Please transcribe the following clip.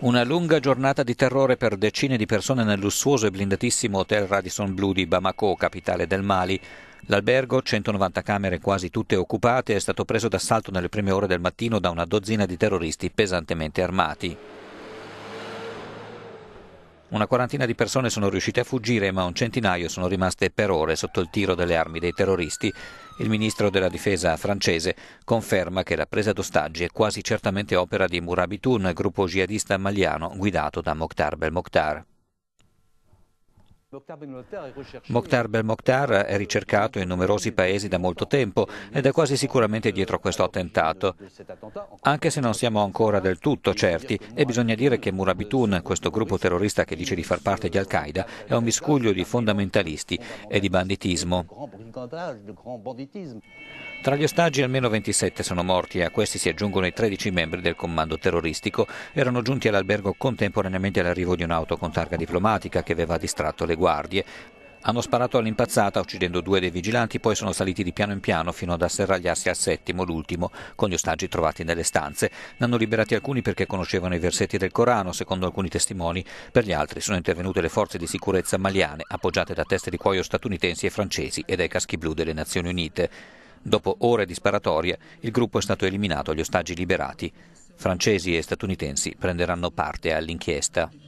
Una lunga giornata di terrore per decine di persone nel lussuoso e blindatissimo Hotel Radisson Blu di Bamako, capitale del Mali. L'albergo, 190 camere quasi tutte occupate, è stato preso d'assalto nelle prime ore del mattino da una dozzina di terroristi pesantemente armati. Una quarantina di persone sono riuscite a fuggire, ma un centinaio sono rimaste per ore sotto il tiro delle armi dei terroristi. Il ministro della difesa francese conferma che la presa d'ostaggi è quasi certamente opera di Murabitun, gruppo jihadista maliano guidato da Mokhtar Belmokhtar. Mokhtar Belmokhtar è ricercato in numerosi paesi da molto tempo ed è quasi sicuramente dietro a questo attentato. Anche se non siamo ancora del tutto certi, e bisogna dire che Murabitun, questo gruppo terrorista che dice di far parte di Al-Qaeda, è un miscuglio di fondamentalisti e di banditismo. Tra gli ostaggi almeno 27 sono morti e a questi si aggiungono i 13 membri del comando terroristico. Erano giunti all'albergo contemporaneamente all'arrivo di un'auto con targa diplomatica che aveva distratto le guardie. Hanno sparato all'impazzata uccidendo due dei vigilanti, poi sono saliti di piano in piano fino ad asserragliarsi al settimo, l'ultimo, con gli ostaggi trovati nelle stanze. Ne hanno liberati alcuni perché conoscevano i versetti del Corano, secondo alcuni testimoni. Per gli altri sono intervenute le forze di sicurezza maliane, appoggiate da teste di cuoio statunitensi e francesi e dai caschi blu delle Nazioni Unite. Dopo ore di sparatorie, il gruppo è stato eliminato, gli ostaggi liberati. Francesi e statunitensi prenderanno parte all'inchiesta.